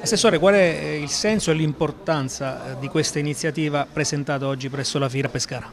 Assessore, qual è eh, il senso e l'importanza eh, di questa iniziativa presentata oggi presso la FIRA Pescara?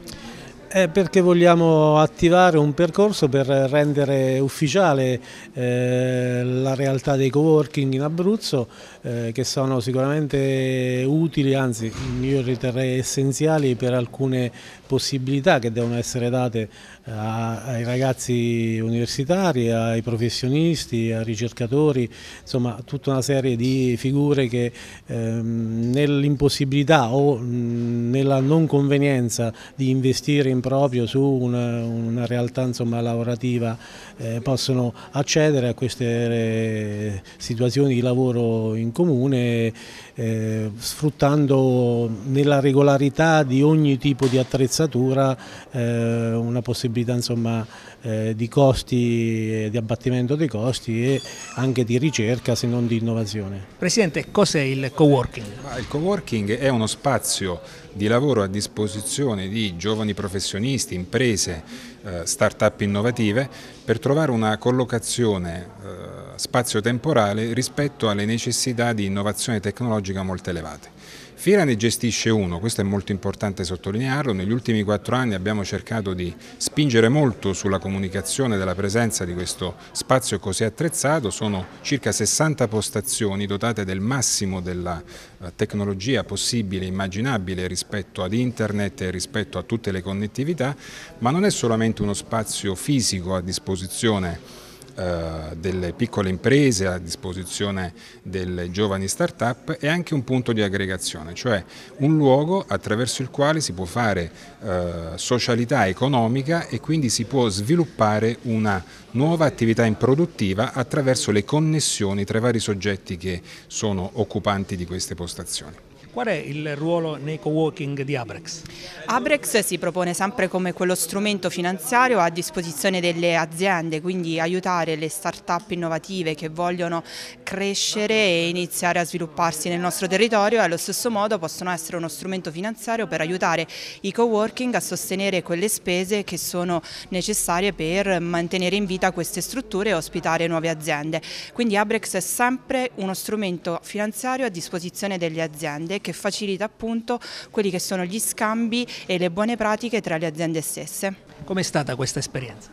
È perché vogliamo attivare un percorso per rendere ufficiale eh, la realtà dei coworking in Abruzzo eh, che sono sicuramente utili, anzi io riterrei essenziali per alcune possibilità che devono essere date eh, a, ai ragazzi universitari, ai professionisti, ai ricercatori, insomma tutta una serie di figure che ehm, nell'impossibilità o mh, mm, nella non convenienza di investire in proprio su una, una realtà insomma, lavorativa eh, possono accedere a queste eh, situazioni di lavoro in comune eh, sfruttando nella regolarità di ogni tipo di attrezzatura eh, una possibilità insomma, eh, di costi, eh, di abbattimento dei costi e anche di ricerca se non di innovazione. Presidente, cos'è il coworking? Il coworking è uno spazio di lavoro a disposizione di giovani professionisti professionisti, imprese, eh, start-up innovative per trovare una collocazione eh, spazio-temporale rispetto alle necessità di innovazione tecnologica molto elevate. Fiera ne gestisce uno, questo è molto importante sottolinearlo, negli ultimi quattro anni abbiamo cercato di spingere molto sulla comunicazione della presenza di questo spazio così attrezzato, sono circa 60 postazioni dotate del massimo della eh, tecnologia possibile, immaginabile rispetto ad internet e rispetto a tutte le connettività, ma non è solamente uno spazio fisico a disposizione eh, delle piccole imprese a disposizione delle giovani start-up e anche un punto di aggregazione, cioè un luogo attraverso il quale si può fare eh, socialità economica e quindi si può sviluppare una nuova attività improduttiva attraverso le connessioni tra i vari soggetti che sono occupanti di queste postazioni. Qual è il ruolo nei co-working di Abrex? Abrex si propone sempre come quello strumento finanziario a disposizione delle aziende, quindi aiutare le start-up innovative che vogliono crescere e iniziare a svilupparsi nel nostro territorio e allo stesso modo possono essere uno strumento finanziario per aiutare i co-working a sostenere quelle spese che sono necessarie per mantenere in vita queste strutture e ospitare nuove aziende. Quindi Abrex è sempre uno strumento finanziario a disposizione delle aziende perché facilita appunto quelli che sono gli scambi e le buone pratiche tra le aziende stesse. Com'è stata questa esperienza?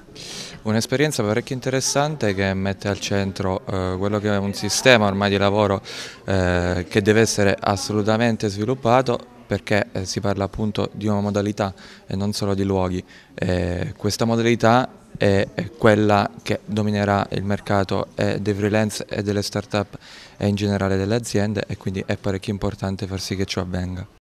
Un'esperienza parecchio interessante che mette al centro eh, quello che è un sistema ormai di lavoro eh, che deve essere assolutamente sviluppato perché eh, si parla appunto di una modalità e non solo di luoghi. Eh, questa modalità è quella che dominerà il mercato dei freelance e delle start-up e in generale delle aziende e quindi è parecchio importante far sì che ciò avvenga.